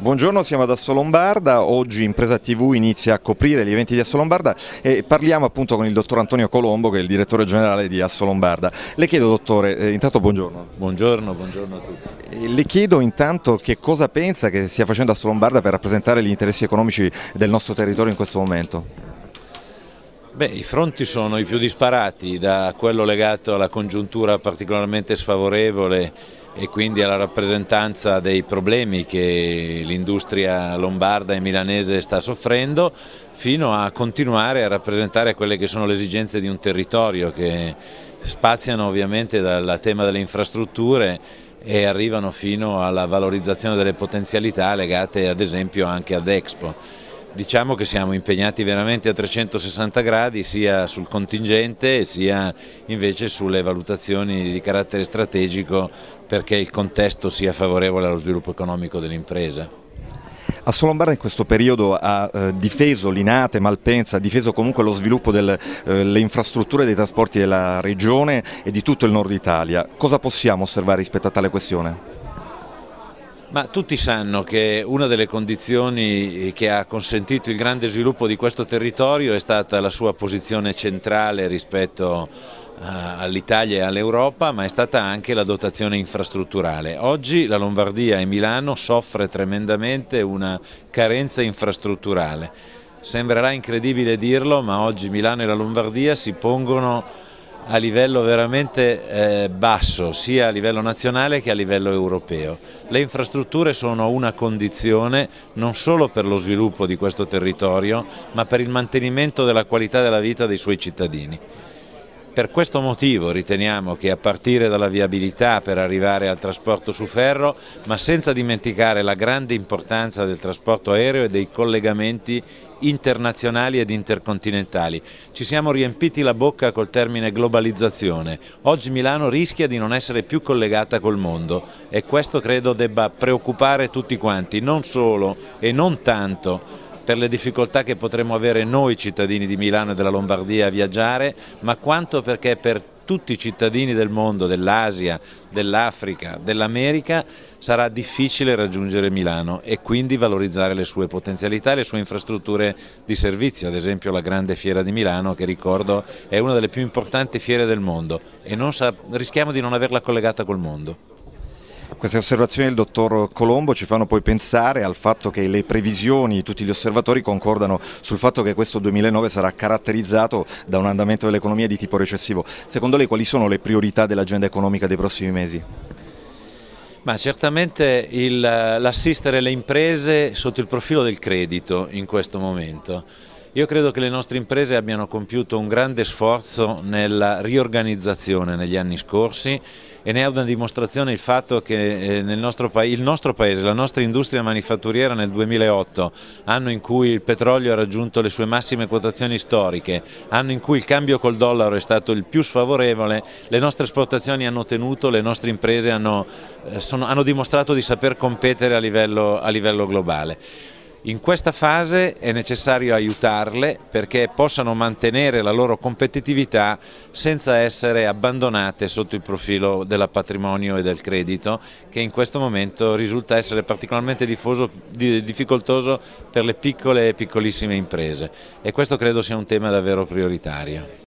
Buongiorno, siamo ad Assolombarda, oggi Impresa TV inizia a coprire gli eventi di Assolombarda e parliamo appunto con il dottor Antonio Colombo che è il direttore generale di Assolombarda. Le chiedo dottore, eh, intanto buongiorno. Buongiorno, buongiorno a tutti. Eh, le chiedo intanto che cosa pensa che stia facendo Assolombarda per rappresentare gli interessi economici del nostro territorio in questo momento. Beh, I fronti sono i più disparati, da quello legato alla congiuntura particolarmente sfavorevole e quindi alla rappresentanza dei problemi che l'industria lombarda e milanese sta soffrendo fino a continuare a rappresentare quelle che sono le esigenze di un territorio che spaziano ovviamente dal tema delle infrastrutture e arrivano fino alla valorizzazione delle potenzialità legate ad esempio anche ad Expo. Diciamo che siamo impegnati veramente a 360 gradi sia sul contingente sia invece sulle valutazioni di carattere strategico perché il contesto sia favorevole allo sviluppo economico dell'impresa. A Solombarda in questo periodo ha eh, difeso l'Inate, Malpensa, ha difeso comunque lo sviluppo delle eh, infrastrutture dei trasporti della regione e di tutto il nord Italia. Cosa possiamo osservare rispetto a tale questione? Ma tutti sanno che una delle condizioni eh, che ha consentito il grande sviluppo di questo territorio è stata la sua posizione centrale rispetto eh, all'Italia e all'Europa, ma è stata anche la dotazione infrastrutturale. Oggi la Lombardia e Milano soffre tremendamente una carenza infrastrutturale. Sembrerà incredibile dirlo, ma oggi Milano e la Lombardia si pongono a livello veramente eh, basso sia a livello nazionale che a livello europeo. Le infrastrutture sono una condizione non solo per lo sviluppo di questo territorio ma per il mantenimento della qualità della vita dei suoi cittadini. Per questo motivo riteniamo che a partire dalla viabilità per arrivare al trasporto su ferro, ma senza dimenticare la grande importanza del trasporto aereo e dei collegamenti internazionali ed intercontinentali. Ci siamo riempiti la bocca col termine globalizzazione. Oggi Milano rischia di non essere più collegata col mondo e questo credo debba preoccupare tutti quanti, non solo e non tanto per le difficoltà che potremo avere noi cittadini di Milano e della Lombardia a viaggiare, ma quanto perché per tutti i cittadini del mondo, dell'Asia, dell'Africa, dell'America sarà difficile raggiungere Milano e quindi valorizzare le sue potenzialità e le sue infrastrutture di servizio, ad esempio la grande fiera di Milano che ricordo è una delle più importanti fiere del mondo e sa, rischiamo di non averla collegata col mondo. Queste osservazioni del dottor Colombo ci fanno poi pensare al fatto che le previsioni di tutti gli osservatori concordano sul fatto che questo 2009 sarà caratterizzato da un andamento dell'economia di tipo recessivo. Secondo lei quali sono le priorità dell'agenda economica dei prossimi mesi? Ma certamente l'assistere le imprese sotto il profilo del credito in questo momento. Io credo che le nostre imprese abbiano compiuto un grande sforzo nella riorganizzazione negli anni scorsi e ne è una dimostrazione il fatto che eh, nostro il nostro paese, la nostra industria manifatturiera nel 2008, anno in cui il petrolio ha raggiunto le sue massime quotazioni storiche, anno in cui il cambio col dollaro è stato il più sfavorevole, le nostre esportazioni hanno tenuto, le nostre imprese hanno, eh, sono, hanno dimostrato di saper competere a livello, a livello globale. In questa fase è necessario aiutarle perché possano mantenere la loro competitività senza essere abbandonate sotto il profilo del patrimonio e del credito che in questo momento risulta essere particolarmente diffuso, difficoltoso per le piccole e piccolissime imprese e questo credo sia un tema davvero prioritario.